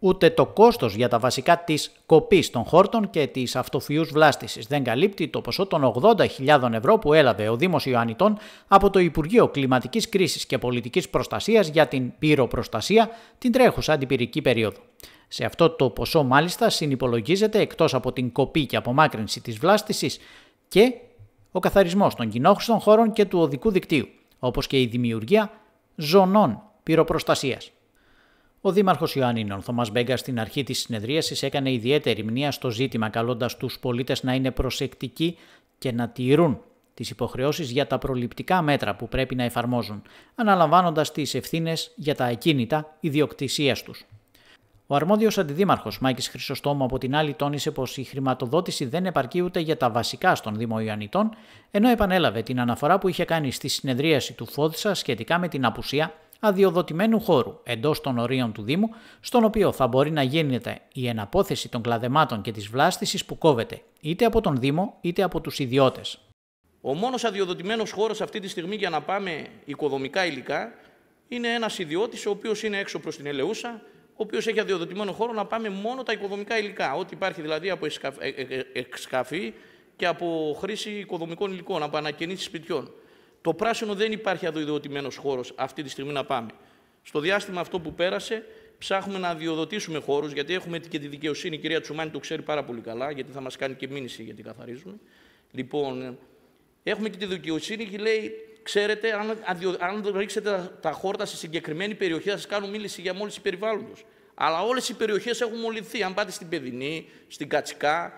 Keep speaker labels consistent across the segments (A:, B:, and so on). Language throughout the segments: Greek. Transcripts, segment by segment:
A: ούτε το κόστος για τα βασικά της κοπής των χόρτων και της αυτοφιούς βλάστησης δεν καλύπτει το ποσό των 80.000 ευρώ που έλαβε ο Δήμος Ιωαννητών από το Υπουργείο Κλιματικής Κρίσης και Πολιτικής Προστασίας για την πυροπροστασία την τρέχουσα αντιπυρική περίοδο. Σε αυτό το ποσό μάλιστα συνυπολογίζεται εκτός από την κοπή και απομάκρυνση της βλάστησης και ο καθαρισμός των κοινόχρηστων χώρων και του οδικού δικτύου, όπως και η δημιουργία ζωνών πυροπροστασίας. Ο Δήμαρχος Ιωάννινων Θωμάς Μπέγκα στην αρχή της συνεδρίασης έκανε ιδιαίτερη μνήμα στο ζήτημα, καλώντας τους πολίτες να είναι προσεκτικοί και να τηρούν τις υποχρεώσεις για τα προληπτικά μέτρα που πρέπει να εφαρμόζουν, αναλαμβάνοντας τις ευθύνες για τα ακίνητα ιδιοκτησίας τους. Ο αρμόδιος αντιδήμαρχος Μάκη Χρυσοστόμου, από την άλλη, τόνισε πως η χρηματοδότηση δεν επαρκεί ούτε για τα βασικά στον Δήμο Ιωαννητών, ενώ επανέλαβε την αναφορά που είχε κάνει στη συνεδρίαση του Φόδησα σχετικά με την απουσία αδειοδοτημένου χώρου εντός των ορίων του Δήμου, στον οποίο θα μπορεί να γίνεται η εναπόθεση των κλαδεμάτων και της βλάστησης που κόβεται είτε από τον Δήμο είτε από τους ιδιώτες.
B: Ο μόνος αδειοδοτημένος χώρος αυτή τη στιγμή για να πάμε οικοδομικά υλικά είναι ένας ιδιώτης ο οποίος είναι έξω προς την Ελεούσα, ο οποίος έχει αδειοδοτημένο χώρο να πάμε μόνο τα οικοδομικά υλικά. Ό,τι υπάρχει δηλαδή από ε, ε, ε, εξκαφή και από χρήση οικοδομικών υλικών, από ανακαινήσεις σπιτιών. Το πράσινο δεν υπάρχει αδειοδοτημένος χώρος αυτή τη στιγμή να πάμε. Στο διάστημα αυτό που πέρασε, ψάχνουμε να αδειοδοτήσουμε χώρους, γιατί έχουμε και τη δικαιοσύνη, η κυρία Τσουμάνη το ξέρει πάρα πολύ καλά, γιατί θα μας κάνει και μήνυση γιατί καθαρίζουμε. Λοιπόν, έχουμε και τη δικαιοσύνη και λέει, ξέρετε, αν, αν ρίξετε τα, χόρτα σε συγκεκριμένη περιοχή, θα σας κάνουν μίληση για μόλις περιβάλλοντος. Αλλά όλες οι περιοχές έχουν μολυνθεί. Αν πάτε στην Παιδινή, στην Κατσικά,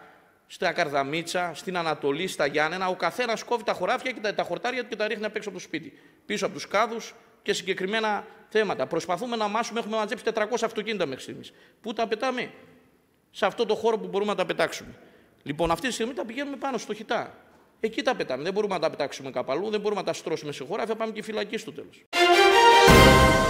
B: στα Καρδαμίτσα, στην Ανατολή, στα Γιάννενα, ο καθένας κόβει τα χωράφια και τα, τα χορτάρια του και τα ρίχνει απ' έξω από το σπίτι. Πίσω από τους κάδους και συγκεκριμένα θέματα. Προσπαθούμε να μάσουμε, έχουμε μαζέψει 400 αυτοκίνητα μέχρι στιγμής. Πού τα πετάμε, σε αυτό το χώρο που μπορούμε να τα πετάξουμε. Λοιπόν, αυτή τη στιγμή τα πηγαίνουμε πάνω στο χιτά. Εκεί τα πετάμε. Δεν μπορούμε να τα πετάξουμε καπαλού, δεν μπορούμε να τα στρώσουμε σε χωράφια, πάμε και φυλακή στο τέλος.